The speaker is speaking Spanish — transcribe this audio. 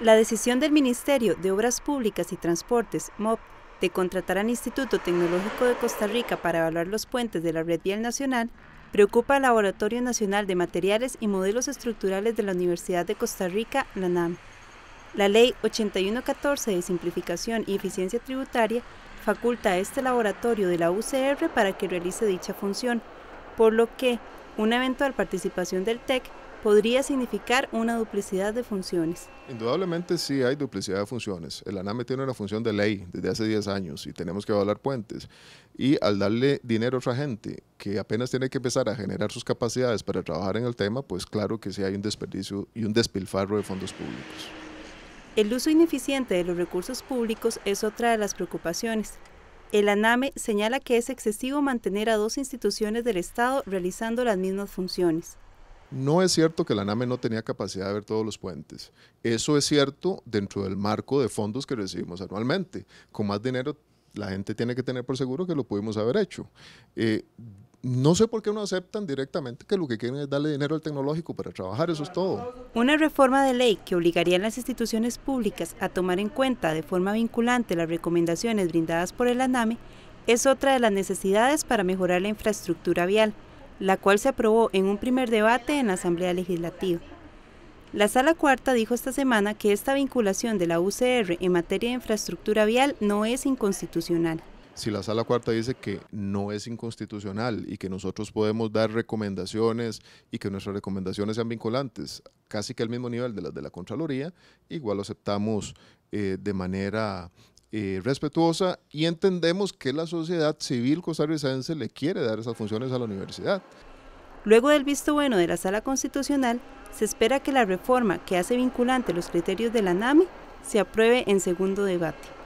La decisión del Ministerio de Obras Públicas y Transportes, MOP, de contratar al Instituto Tecnológico de Costa Rica para evaluar los puentes de la Red Vial Nacional preocupa al Laboratorio Nacional de Materiales y Modelos Estructurales de la Universidad de Costa Rica, la NAM. La Ley 8114 de Simplificación y Eficiencia Tributaria faculta a este laboratorio de la UCR para que realice dicha función, por lo que una eventual participación del TEC podría significar una duplicidad de funciones. Indudablemente sí hay duplicidad de funciones. El ANAME tiene una función de ley desde hace 10 años y tenemos que evaluar puentes. Y al darle dinero a otra gente que apenas tiene que empezar a generar sus capacidades para trabajar en el tema, pues claro que sí hay un desperdicio y un despilfarro de fondos públicos. El uso ineficiente de los recursos públicos es otra de las preocupaciones. El ANAME señala que es excesivo mantener a dos instituciones del Estado realizando las mismas funciones. No es cierto que la ANAME no tenía capacidad de ver todos los puentes. Eso es cierto dentro del marco de fondos que recibimos anualmente. Con más dinero, la gente tiene que tener por seguro que lo pudimos haber hecho. Eh, no sé por qué no aceptan directamente que lo que quieren es darle dinero al tecnológico para trabajar, eso es todo. Una reforma de ley que obligaría a las instituciones públicas a tomar en cuenta de forma vinculante las recomendaciones brindadas por el ANAME es otra de las necesidades para mejorar la infraestructura vial la cual se aprobó en un primer debate en la Asamblea Legislativa. La Sala Cuarta dijo esta semana que esta vinculación de la UCR en materia de infraestructura vial no es inconstitucional. Si la Sala Cuarta dice que no es inconstitucional y que nosotros podemos dar recomendaciones y que nuestras recomendaciones sean vinculantes, casi que al mismo nivel de las de la Contraloría, igual lo aceptamos eh, de manera eh, respetuosa y entendemos que la sociedad civil costarricense le quiere dar esas funciones a la universidad. Luego del visto bueno de la Sala Constitucional, se espera que la reforma que hace vinculante los criterios de la NAMI se apruebe en segundo debate.